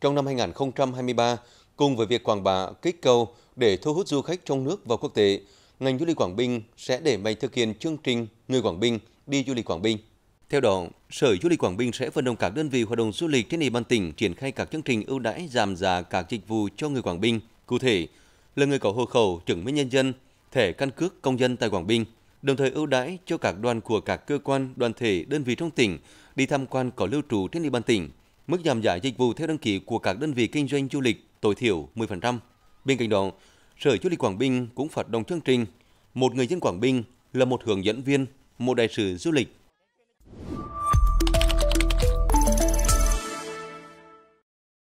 trong năm 2023, cùng với việc quảng bá kích cầu để thu hút du khách trong nước và quốc tế, ngành du lịch Quảng Bình sẽ đẩy mạnh thực hiện chương trình Người Quảng Bình đi du lịch Quảng Bình. Theo đó, Sở Du lịch Quảng Bình sẽ vận động các đơn vị hoạt động du lịch trên địa bàn tỉnh triển khai các chương trình ưu đãi giảm giá các dịch vụ cho người Quảng Bình. Cụ thể, là người có hộ khẩu, chứng minh nhân dân, thẻ căn cước công dân tại Quảng Bình, đồng thời ưu đãi cho các đoàn của các cơ quan, đoàn thể, đơn vị trong tỉnh đi tham quan có lưu trú trên địa bàn tỉnh mức giảm giá dịch vụ theo đăng ký của các đơn vị kinh doanh du lịch tối thiểu 10%. Bên cạnh đó, Sở Du lịch Quảng Bình cũng phát động chương trình Một người dân Quảng Bình là một hướng dẫn viên, một đại sứ du lịch